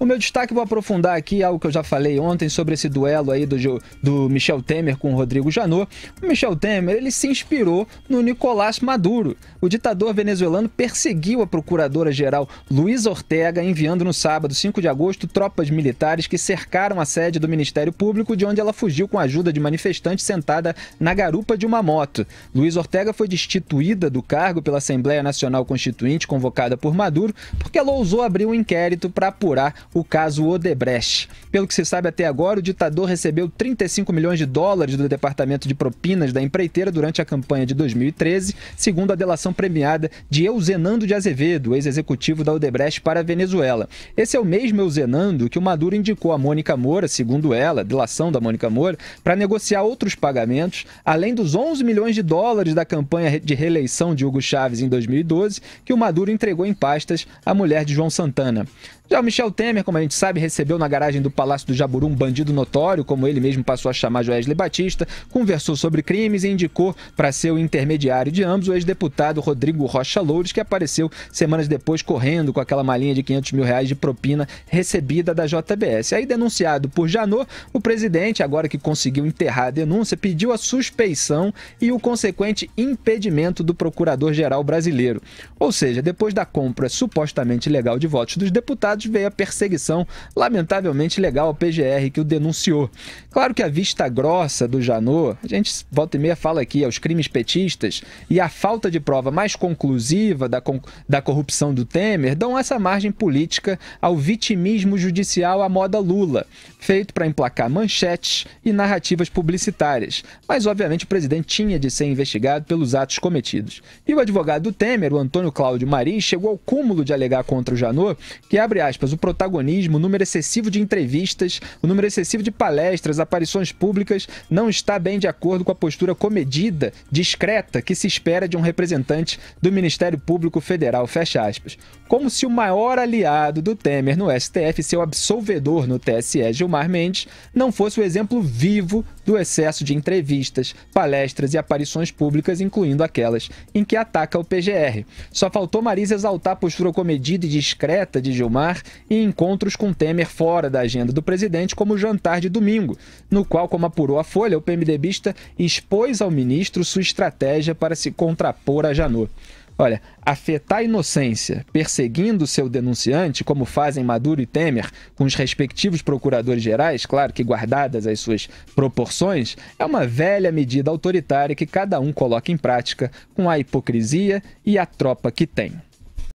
O meu destaque vou aprofundar aqui algo que eu já falei ontem sobre esse duelo aí do, do Michel Temer com o Rodrigo Janot. O Michel Temer, ele se inspirou no Nicolás Maduro. O ditador venezuelano perseguiu a procuradora-geral Luiz Ortega, enviando no sábado, 5 de agosto, tropas militares que cercaram a sede do Ministério Público, de onde ela fugiu com a ajuda de manifestantes sentada na garupa de uma moto. Luiz Ortega foi destituída do cargo pela Assembleia Nacional Constituinte, convocada por Maduro, porque ela ousou abrir um inquérito para apurar o caso Odebrecht. Pelo que se sabe até agora, o ditador recebeu 35 milhões de dólares do Departamento de Propinas da empreiteira durante a campanha de 2013, segundo a delação premiada de Eusenando de Azevedo, ex-executivo da Odebrecht para a Venezuela. Esse é o mesmo Eusenando que o Maduro indicou a Mônica Moura, segundo ela, delação da Mônica Moura, para negociar outros pagamentos, além dos 11 milhões de dólares da campanha de reeleição de Hugo Chávez em 2012, que o Maduro entregou em pastas à mulher de João Santana. Já o Michel Temer, como a gente sabe, recebeu na garagem do Palácio do Jaburu um bandido notório, como ele mesmo passou a chamar Joesley Batista, conversou sobre crimes e indicou para ser o intermediário de ambos o ex-deputado Rodrigo Rocha Loures, que apareceu semanas depois correndo com aquela malinha de 500 mil reais de propina recebida da JBS. Aí, denunciado por Janot, o presidente, agora que conseguiu enterrar a denúncia, pediu a suspeição e o consequente impedimento do procurador-geral brasileiro. Ou seja, depois da compra supostamente legal de votos dos deputados, resultados veio a perseguição, lamentavelmente legal, ao PGR, que o denunciou. Claro que a vista grossa do Janot, a gente volta e meia fala aqui, aos é crimes petistas e a falta de prova mais conclusiva da, da corrupção do Temer, dão essa margem política ao vitimismo judicial à moda Lula, feito para emplacar manchetes e narrativas publicitárias. Mas, obviamente, o presidente tinha de ser investigado pelos atos cometidos. E o advogado do Temer, o Antônio Cláudio Marim, chegou ao cúmulo de alegar contra o Janot que, abre aspas, o protagonismo, o número excessivo de entrevistas, o número excessivo de palestras, aparições públicas, não está bem de acordo com a postura comedida, discreta, que se espera de um representante do Ministério Público Federal, fecha aspas. Como se o maior aliado do Temer no STF, seu absolvedor no TSE, Gilmar Mendes, não fosse o exemplo vivo do excesso de entrevistas, palestras e aparições públicas, incluindo aquelas em que ataca o PGR. Só faltou Marisa exaltar a postura comedida e discreta de Gilmar e encontros com Temer fora da agenda do presidente, como o jantar de domingo, no qual, como apurou a Folha, o PMDBista expôs ao ministro sua estratégia para se contrapor a Janot. Olha, afetar a inocência perseguindo seu denunciante, como fazem Maduro e Temer com os respectivos procuradores gerais, claro que guardadas as suas proporções, é uma velha medida autoritária que cada um coloca em prática com a hipocrisia e a tropa que tem.